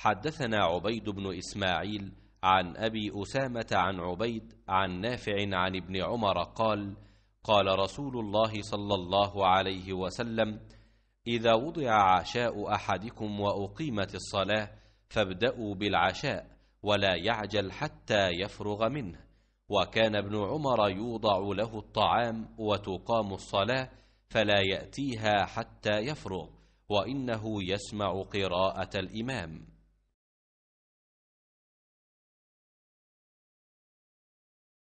حدثنا عبيد بن إسماعيل عن أبي أسامة عن عبيد عن نافع عن ابن عمر قال قال رسول الله صلى الله عليه وسلم إذا وضع عشاء أحدكم وأقيمت الصلاة فابدأوا بالعشاء ولا يعجل حتى يفرغ منه وكان ابن عمر يوضع له الطعام وتقام الصلاة فلا يأتيها حتى يفرغ وإنه يسمع قراءة الإمام